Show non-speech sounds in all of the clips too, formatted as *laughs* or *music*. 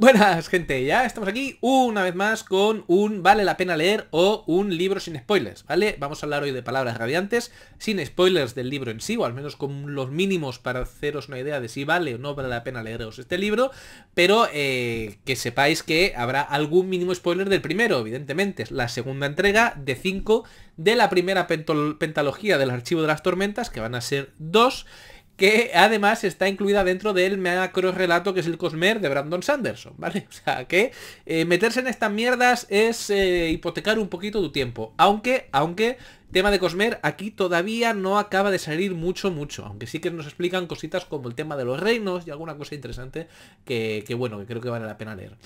Buenas gente, ya estamos aquí una vez más con un vale la pena leer o un libro sin spoilers, ¿vale? Vamos a hablar hoy de palabras radiantes, sin spoilers del libro en sí, o al menos con los mínimos para haceros una idea de si vale o no vale la pena leeros este libro, pero eh, que sepáis que habrá algún mínimo spoiler del primero, evidentemente, es la segunda entrega de 5 de la primera pentalogía del Archivo de las Tormentas, que van a ser 2, que además está incluida dentro del macro relato que es el Cosmer de Brandon Sanderson, ¿vale? *laughs* O sea, que eh, meterse en estas mierdas es eh, hipotecar un poquito tu tiempo. Aunque, aunque, tema de Cosmer, aquí todavía no acaba de salir mucho, mucho. Aunque sí que nos explican cositas como el tema de los reinos y alguna cosa interesante que, que bueno, que creo que vale la pena leer.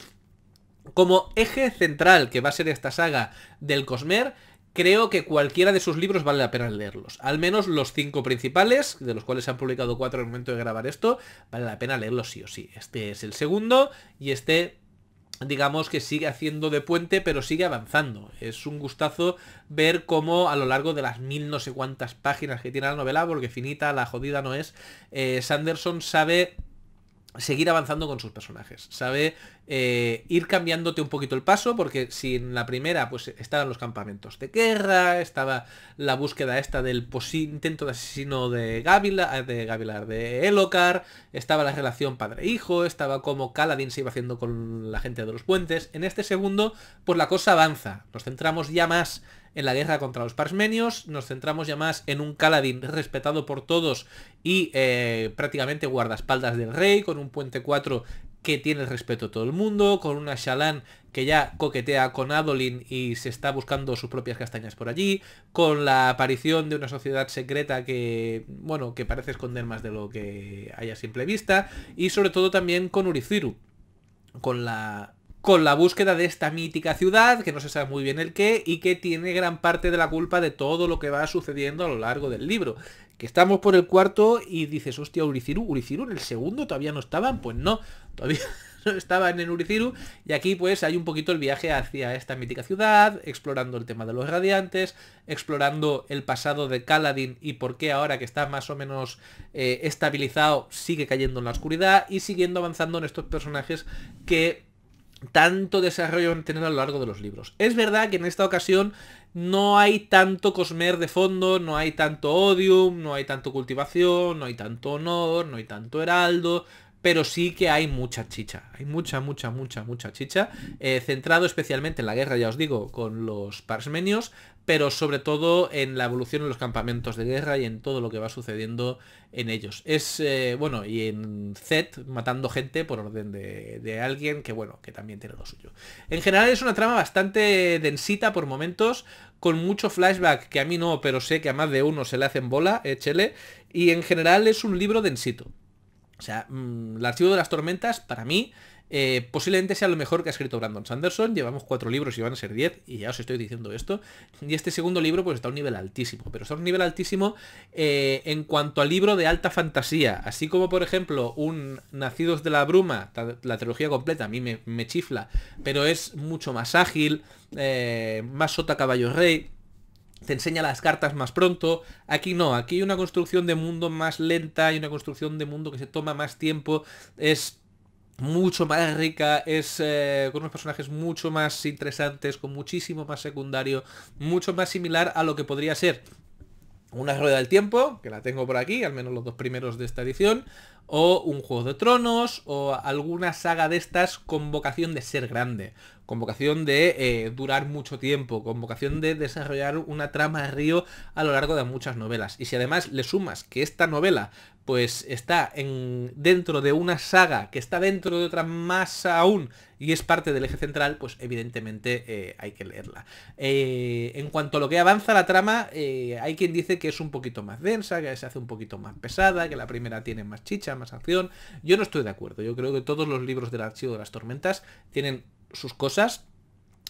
Como eje central que va a ser esta saga del Cosmer, creo que cualquiera de sus libros vale la pena leerlos. Al menos los cinco principales, de los cuales se han publicado cuatro en el momento de grabar esto, vale la pena leerlos sí o sí. Este es el segundo y este digamos que sigue haciendo de puente pero sigue avanzando. Es un gustazo ver cómo a lo largo de las mil no sé cuántas páginas que tiene la novela, porque finita la jodida no es, eh, Sanderson sabe seguir avanzando con sus personajes. Sabe eh, ir cambiándote un poquito el paso, porque si en la primera pues estaban los campamentos de guerra, estaba la búsqueda esta del intento de asesino de Gávila, eh, de Gavilar, de Elocar, estaba la relación padre-hijo, estaba como Caladín se iba haciendo con la gente de los puentes. En este segundo, pues la cosa avanza. Nos centramos ya más en la guerra contra los parsmenios, nos centramos ya más en un Kaladin respetado por todos y eh, prácticamente guardaespaldas del rey, con un puente 4 que tiene el respeto de todo el mundo, con una Shalan que ya coquetea con Adolin y se está buscando sus propias castañas por allí, con la aparición de una sociedad secreta que, bueno, que parece esconder más de lo que haya a simple vista, y sobre todo también con Uriziru, con la con la búsqueda de esta mítica ciudad, que no se sabe muy bien el qué, y que tiene gran parte de la culpa de todo lo que va sucediendo a lo largo del libro. Que estamos por el cuarto y dices, hostia, Uriciru, Uriciru, en el segundo todavía no estaban, pues no, *laughs* todavía no estaban en Uriciru, y aquí pues hay un poquito el viaje hacia esta mítica ciudad, explorando el tema de los radiantes, explorando el pasado de Kaladin y por qué ahora que está más o menos eh, estabilizado sigue cayendo en la oscuridad, y siguiendo avanzando en estos personajes que tanto desarrollo en tener a lo largo de los libros. Es verdad que en esta ocasión no hay tanto cosmer de fondo, no hay tanto odium, no hay tanto cultivación, no hay tanto honor, no hay tanto heraldo, pero sí que hay mucha chicha. Hay mucha, mucha, mucha, mucha chicha. Eh, centrado especialmente en la guerra, ya os digo, con los parsmenios, pero sobre todo en la evolución en los campamentos de guerra y en todo lo que va sucediendo en ellos. Es, eh, bueno, y en Zed, matando gente por orden de, alguien que, bueno, que también tiene lo suyo. En general es una trama bastante densita por momentos, con mucho flashback, que a mí no, pero sé que a más de uno se le hacen bola, échele, y en general es un libro densito. O sea, mm, el archivo de las tormentas, para mí, eh, posiblemente sea lo mejor que ha escrito Brandon Sanderson. Llevamos cuatro libros y van a ser diez, y ya os estoy diciendo esto. Y este segundo libro pues está a un nivel altísimo, pero está a un nivel altísimo eh, en cuanto al libro de alta fantasía. Así como, por ejemplo, un Nacidos de la Bruma, la trilogía completa, a mí me, chifla, pero es mucho más ágil, eh, más sota caballo rey te enseña las cartas más pronto. Aquí no, aquí hay una construcción de mundo más lenta, y una construcción de mundo que se toma más tiempo, es mucho más rica, es eh, con unos personajes mucho más interesantes, con muchísimo más secundario, mucho más similar a lo que podría ser una rueda del tiempo, que la tengo por aquí, al menos los dos primeros de esta edición, o un Juego de Tronos, o alguna saga de estas con vocación de ser grande, con vocación de eh, durar mucho tiempo, con vocación de desarrollar una trama de río a lo largo de muchas novelas. Y si además le sumas que esta novela pues está en, dentro de una saga que está dentro de otra más aún y es parte del eje central, pues evidentemente eh, hay que leerla. Eh, en cuanto a lo que avanza la trama, hay quien dice que es un poquito más densa, que se hace un poquito más pesada, que la primera tiene más chicha, más acción. Yo no estoy de acuerdo. Yo creo que todos los libros del archivo de las tormentas tienen sus cosas,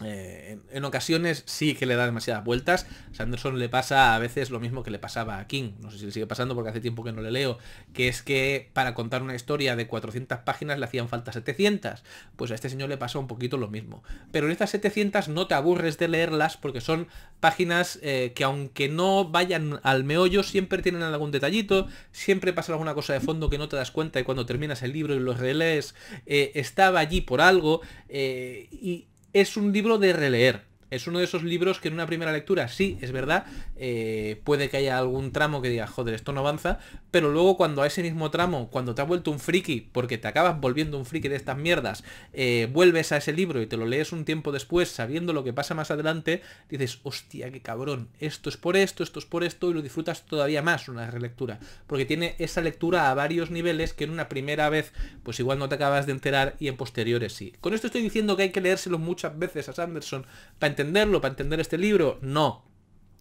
eh, en, ocasiones sí que le da demasiadas vueltas. Sanderson le pasa a veces lo mismo que le pasaba a King. No sé si le sigue pasando porque hace tiempo que no le leo. Que es que para contar una historia de 400 páginas le hacían falta 700. Pues a este señor le pasa un poquito lo mismo. Pero en estas 700 no te aburres de leerlas porque son páginas eh, que aunque no vayan al meollo siempre tienen algún detallito. Siempre pasa alguna cosa de fondo que no te das cuenta y cuando terminas el libro y lo relees eh, estaba allí por algo. y es un libro de releer es uno de esos libros que en una primera lectura, sí, es verdad, eh, puede que haya algún tramo que diga, joder, esto no avanza, pero luego cuando a ese mismo tramo, cuando te ha vuelto un friki, porque te acabas volviendo un friki de estas mierdas, eh, vuelves a ese libro y te lo lees un tiempo después, sabiendo lo que pasa más adelante, dices, hostia, qué cabrón, esto es por esto, esto es por esto, y lo disfrutas todavía más una relectura, porque tiene esa lectura a varios niveles que en una primera vez, pues igual no te acabas de enterar y en posteriores sí. Con esto estoy diciendo que hay que leérselo muchas veces a Sanderson para entenderlo, para entender este libro. No.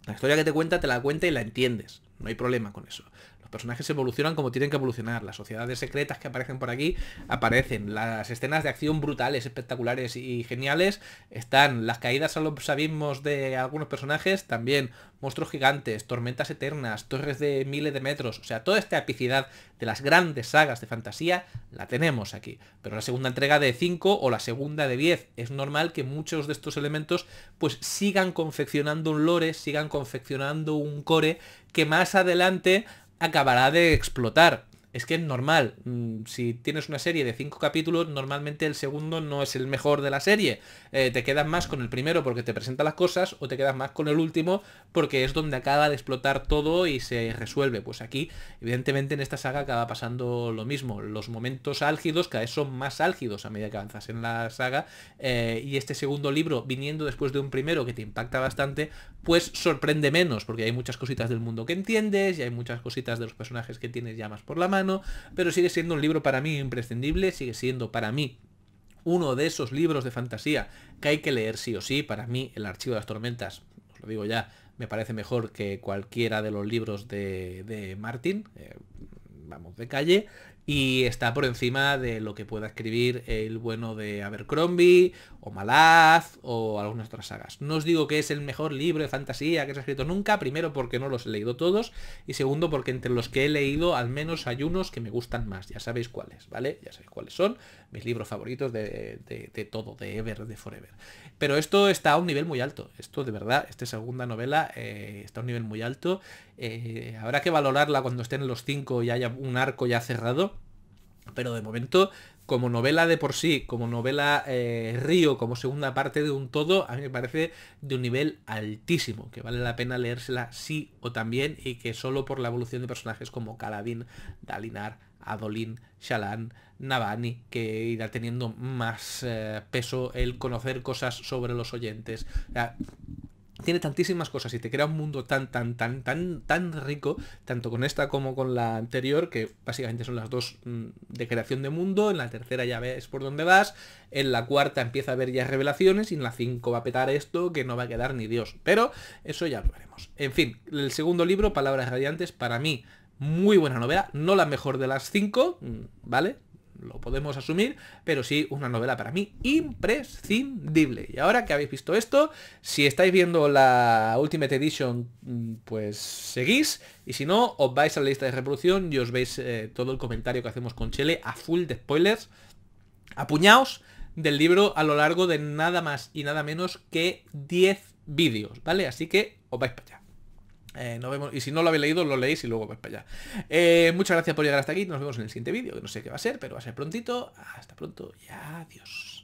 La historia que te cuenta te la cuenta y la entiendes. No hay problema con eso personajes evolucionan como tienen que evolucionar, las sociedades secretas que aparecen por aquí aparecen, las escenas de acción brutales, espectaculares y geniales están, las caídas a los abismos de algunos personajes también, monstruos gigantes, tormentas eternas, torres de miles de metros, o sea, toda esta epicidad de las grandes sagas de fantasía la tenemos aquí. Pero la segunda entrega de 5 o la segunda de 10, es normal que muchos de estos elementos pues sigan confeccionando un lore, sigan confeccionando un core que más adelante acabará de explotar. Es que es normal. Mm, si tienes una serie de 5 capítulos, normalmente el segundo no es el mejor de la serie. Eh, te quedas más con el primero porque te presenta las cosas o te quedas más con el último porque es donde acaba de explotar todo y se resuelve. Pues aquí, evidentemente, en esta saga acaba pasando lo mismo. Los momentos álgidos cada vez son más álgidos a medida que avanzas en la saga. Eh, y este segundo libro, viniendo después de un primero que te impacta bastante, pues sorprende menos, porque hay muchas cositas del mundo que entiendes, y hay muchas cositas de los personajes que tienes ya más por la mano, pero sigue siendo un libro para mí imprescindible, sigue siendo para mí uno de esos libros de fantasía que hay que leer sí o sí, para mí el Archivo de las Tormentas, os lo digo ya, me parece mejor que cualquiera de los libros de, de Martin. Eh, vamos, de calle y está por encima de lo que pueda escribir el bueno de Abercrombie o Malaz o algunas otras sagas. No os digo que es el mejor libro de fantasía que se ha escrito nunca, primero porque no los he leído todos y segundo porque entre los que he leído al menos hay unos que me gustan más, ya sabéis cuáles, ¿vale? Ya sabéis cuáles son mis libros favoritos de, todo, de Ever, de Forever. Pero esto está a un nivel muy alto, esto de verdad, esta segunda novela eh, está a un nivel muy alto eh, habrá que valorarla cuando estén los cinco y haya un arco ya cerrado. Pero de momento, como novela de por sí, como novela eh, río, como segunda parte de un todo, a mí me parece de un nivel altísimo, que vale la pena leérsela sí o también, y que solo por la evolución de personajes como Caladín, Dalinar, Adolin, Shalan, Navani, que irá teniendo más eh, peso el conocer cosas sobre los oyentes tiene tantísimas cosas y te crea un mundo tan, tan, tan, tan, tan rico, tanto con esta como con la anterior, que básicamente son las dos mm, de creación de mundo, en la tercera ya ves por dónde vas, en la cuarta empieza a haber ya revelaciones y en la cinco va a petar esto que no va a quedar ni Dios. Pero eso ya lo veremos. En fin, el segundo libro, Palabras Radiantes, para mí, muy buena novela, no la mejor de las cinco, mm, ¿vale? lo podemos asumir, pero sí una novela para mí imprescindible. Y ahora que habéis visto esto, si estáis viendo la Ultimate Edition, mm, pues seguís, y si no, os vais a la lista de reproducción y os veis eh, todo el comentario que hacemos con Chele a full de spoilers, apuñaos del libro a lo largo de nada más y nada menos que 10 vídeos, ¿vale? Así que os vais para allá. Eh, vemos, y si no lo habéis leído, lo leéis y luego pues para allá. Eh, muchas gracias por llegar hasta aquí. Nos vemos en el siguiente vídeo, que no sé qué va a ser, pero va a ser prontito. Hasta pronto y adiós.